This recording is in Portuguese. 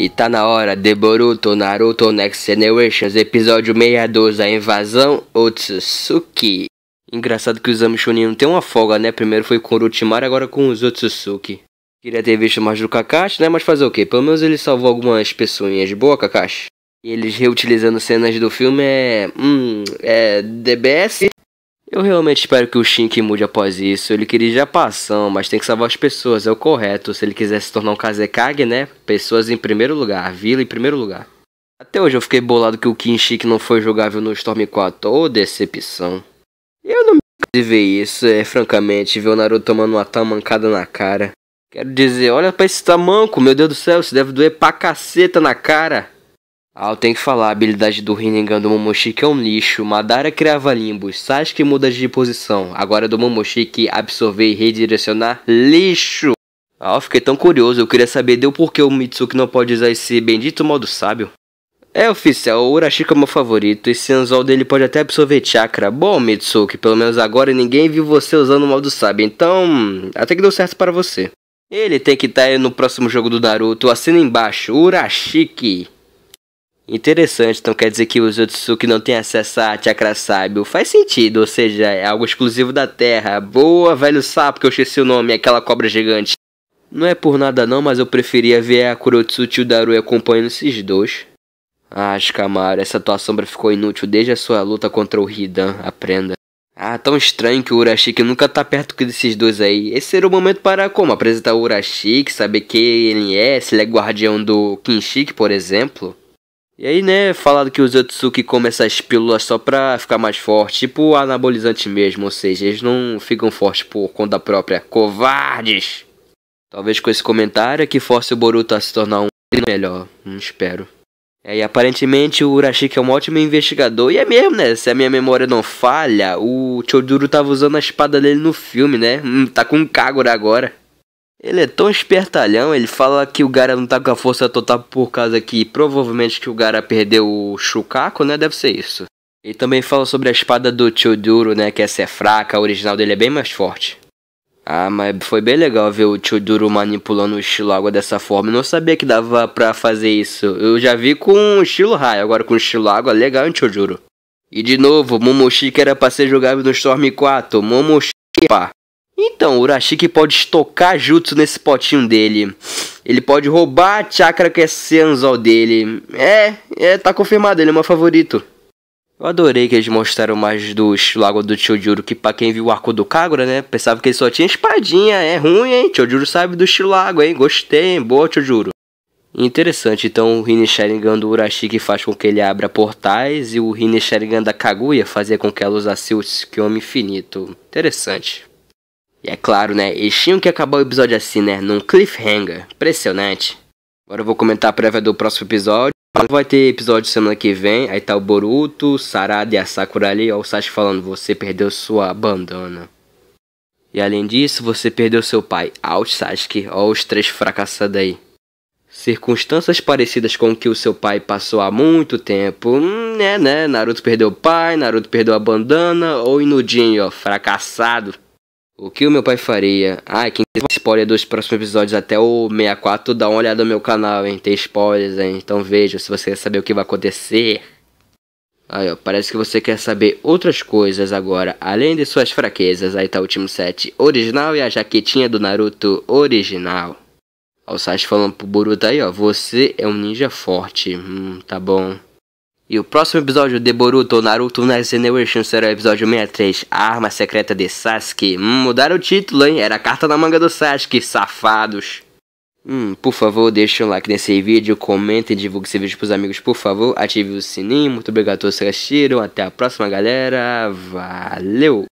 E tá na hora de Boruto Naruto Next Generations, episódio 62, a invasão Otsutsuki. Engraçado que o Exame não tem uma folga, né? Primeiro foi com o Uruchimaru, agora com os Otsutsuki. Queria ter visto mais do Kakashi, né? Mas fazer o quê? Pelo menos ele salvou algumas pessoinhas. Boa, Kakashi. E eles reutilizando cenas do filme é. Hum. É. DBS eu realmente espero que o Shink mude após isso. Ele queria passão, mas tem que salvar as pessoas, é o correto. Se ele quiser se tornar um Kazekage, né? Pessoas em primeiro lugar, vila em primeiro lugar. Até hoje eu fiquei bolado que o Kinshik não foi jogável no Storm 4. Ô, oh, decepção. Eu não me de ver isso, é francamente, ver o Naruto tomando uma tal mancada na cara. Quero dizer, olha pra esse tamanco, meu Deus do céu, se deve doer pra caceta na cara. Ah, eu tenho que falar, a habilidade do Rinnegan do Momoshiki é um lixo. Madara criava limbos, Sasuke muda de posição. Agora do Momoshiki, absorver e redirecionar, lixo! Ah, eu fiquei tão curioso, eu queria saber deu porquê o Mitsuki não pode usar esse bendito modo sábio. É oficial, o Urashika é meu favorito, esse anzol dele pode até absorver chakra. Bom, Mitsuki, pelo menos agora ninguém viu você usando o modo sábio, então até que deu certo para você. Ele tem que estar tá no próximo jogo do Naruto, assina embaixo, Urashiki. Interessante, então quer dizer que os Otsutsuki não têm acesso à Chakra Saibyo. Faz sentido, ou seja, é algo exclusivo da Terra. Boa, velho sapo, que eu esqueci o nome, aquela cobra gigante. Não é por nada não, mas eu preferia ver a Kurotsuchi e o Darui acompanhando esses dois. Ah, Shikamaru, essa tua sombra ficou inútil desde a sua luta contra o Hidan, aprenda. Ah, tão estranho que o Urashiki nunca tá perto desses dois aí. Esse seria o momento para como? Apresentar o Urashiki, saber quem ele é, se ele é guardião do Kinshiki, por exemplo. E aí, né, falado que os Otsuki comem essas pílulas só pra ficar mais forte, tipo anabolizante mesmo, ou seja, eles não ficam fortes por conta própria. Covardes! Talvez com esse comentário é que force o Boruto a se tornar um melhor, não espero. É, e aparentemente o Urashiki é um ótimo investigador, e é mesmo, né, se a minha memória não falha, o Choduro tava usando a espada dele no filme, né, hum, tá com um Kagura agora. Ele é tão espertalhão, ele fala que o Gara não tá com a força total por causa que provavelmente que o Gara perdeu o Shukaku, né? Deve ser isso. Ele também fala sobre a espada do Tio Duro, né? Que essa é fraca, a original dele é bem mais forte. Ah, mas foi bem legal ver o Tio Duro manipulando o estilo água dessa forma. Eu não sabia que dava pra fazer isso. Eu já vi com o estilo raio, agora com o estilo água, legal, hein, Tio Duro? E de novo, Momoshiki era pra ser jogável no Storm 4. Momoshiki, pá. Então, o Urashiki pode estocar jutsu nesse potinho dele. Ele pode roubar a chakra que é Senzo dele. É, é, tá confirmado, ele é meu favorito. Eu adorei que eles mostraram mais dos Lago do Chojuro, que pra quem viu o arco do Kagura, né, pensava que ele só tinha espadinha. É ruim, hein? Chojuro sabe do Shilago, hein? Gostei, hein? Boa, Chojuro. Interessante, então o Hine Sharingan do Urashiki faz com que ele abra portais e o Hine Sharingan da Kaguya fazia com que ela usasse o Tsukiyomi infinito. Interessante. E é claro, né? Eles tinham que acabar o episódio assim, né? Num cliffhanger. Impressionante. Agora eu vou comentar a prévia do próximo episódio. Vai ter episódio semana que vem. Aí tá o Boruto, Sarada e a Sakura ali. Ó, o Sasuke falando: Você perdeu sua bandana. E além disso, você perdeu seu pai. Ah, Out, Sasuke. Ó, os três fracassados aí. Circunstâncias parecidas com o que o seu pai passou há muito tempo. Hum, é, né? Naruto perdeu o pai, Naruto perdeu a bandana. Ou Inudinho, ó, fracassado. O que o meu pai faria? Ah, quem tem spoiler dos próximos episódios até o 64, dá uma olhada no meu canal, hein? Tem spoilers, hein? Então veja se você quer saber o que vai acontecer. Aí, ó, parece que você quer saber outras coisas agora, além de suas fraquezas. Aí tá o último set original e a jaquetinha do Naruto original. Ó, o Sasuke falando pro Boruto aí, ó. Você é um ninja forte. Hum, tá bom. E o próximo episódio de Boruto ou Naruto Next Generation será o episódio 63, A Arma Secreta de Sasuke. Hum, mudaram o título, hein? Era a carta na manga do Sasuke, safados. Hum, por favor, deixe um like nesse vídeo, comente e divulgue esse vídeo pros amigos, por favor. Ative o sininho, muito obrigado a todos que assistiram. Até a próxima, galera. Valeu!